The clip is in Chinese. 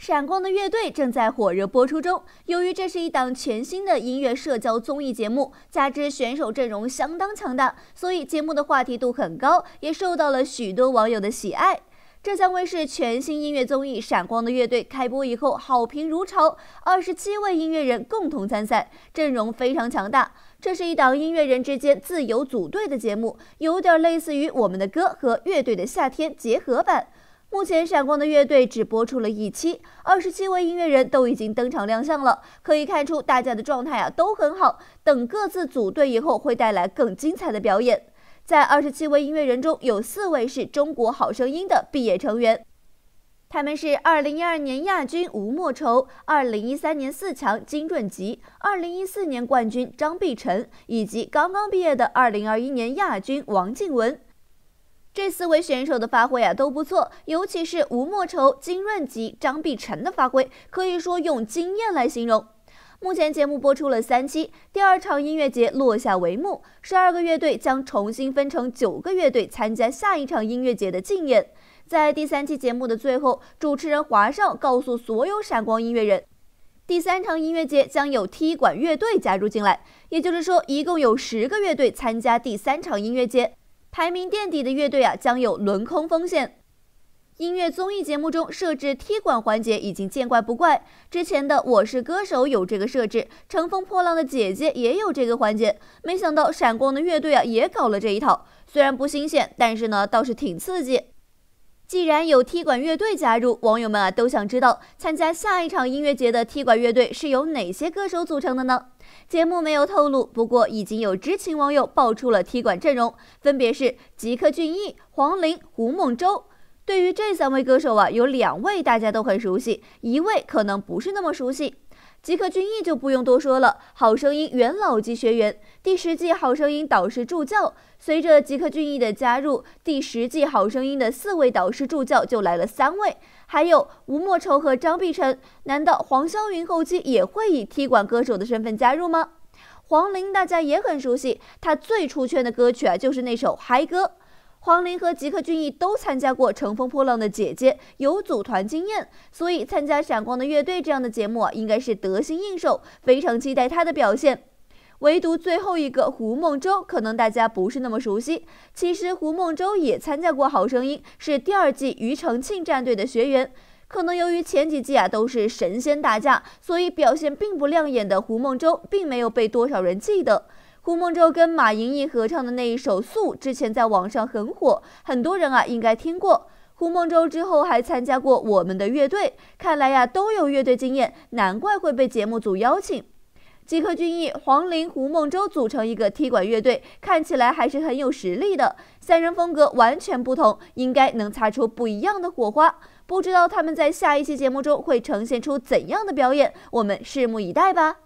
《闪光的乐队》正在火热播出中。由于这是一档全新的音乐社交综艺节目，加之选手阵容相当强大，所以节目的话题度很高，也受到了许多网友的喜爱。浙江卫视全新音乐综艺《闪光的乐队》开播以后好评如潮。二十七位音乐人共同参赛，阵容非常强大。这是一档音乐人之间自由组队的节目，有点类似于《我们的歌》和《乐队的夏天》结合版。目前《闪光的乐队》只播出了一期，二十七位音乐人都已经登场亮相了。可以看出，大家的状态啊都很好。等各自组队以后，会带来更精彩的表演。在二十七位音乐人中，有四位是中国好声音的毕业成员，他们是二零一二年亚军吴莫愁、二零一三年四强金润吉、二零一四年冠军张碧晨，以及刚刚毕业的二零二一年亚军王静雯。这四位选手的发挥啊都不错，尤其是吴莫愁、金润吉、张碧晨的发挥，可以说用惊艳来形容。目前节目播出了三期，第二场音乐节落下帷幕，十二个乐队将重新分成九个乐队参加下一场音乐节的竞演。在第三期节目的最后，主持人华少告诉所有闪光音乐人，第三场音乐节将有踢馆乐队加入进来，也就是说，一共有十个乐队参加第三场音乐节。排名垫底的乐队啊，将有轮空风险。音乐综艺节目中设置踢馆环节已经见怪不怪，之前的《我是歌手》有这个设置，《乘风破浪的姐姐》也有这个环节。没想到闪光的乐队啊，也搞了这一套，虽然不新鲜，但是呢，倒是挺刺激。既然有踢馆乐队加入，网友们啊都想知道参加下一场音乐节的踢馆乐队是由哪些歌手组成的呢？节目没有透露，不过已经有知情网友爆出了踢馆阵容，分别是吉克隽逸、黄龄、胡梦周。对于这三位歌手啊，有两位大家都很熟悉，一位可能不是那么熟悉。吉克隽逸就不用多说了，好声音元老级学员，第十季好声音导师助教。随着吉克隽逸的加入，第十季好声音的四位导师助教就来了三位。还有吴莫愁和张碧晨，难道黄霄云后期也会以踢馆歌手的身份加入吗？黄龄大家也很熟悉，她最出圈的歌曲啊就是那首嗨歌。黄龄和吉克隽逸都参加过《乘风破浪的姐姐》，有组团经验，所以参加《闪光的乐队》这样的节目应该是得心应手，非常期待他的表现。唯独最后一个胡梦周，可能大家不是那么熟悉。其实胡梦周也参加过《好声音》，是第二季庾澄庆战队的学员。可能由于前几季啊都是神仙打架，所以表现并不亮眼的胡梦周，并没有被多少人记得。胡梦周跟马莹莹合唱的那一首《素》之前在网上很火，很多人啊应该听过。胡梦周之后还参加过我们的乐队，看来呀都有乐队经验，难怪会被节目组邀请。吉克隽逸、黄龄、胡梦周组成一个踢馆乐队，看起来还是很有实力的。三人风格完全不同，应该能擦出不一样的火花。不知道他们在下一期节目中会呈现出怎样的表演，我们拭目以待吧。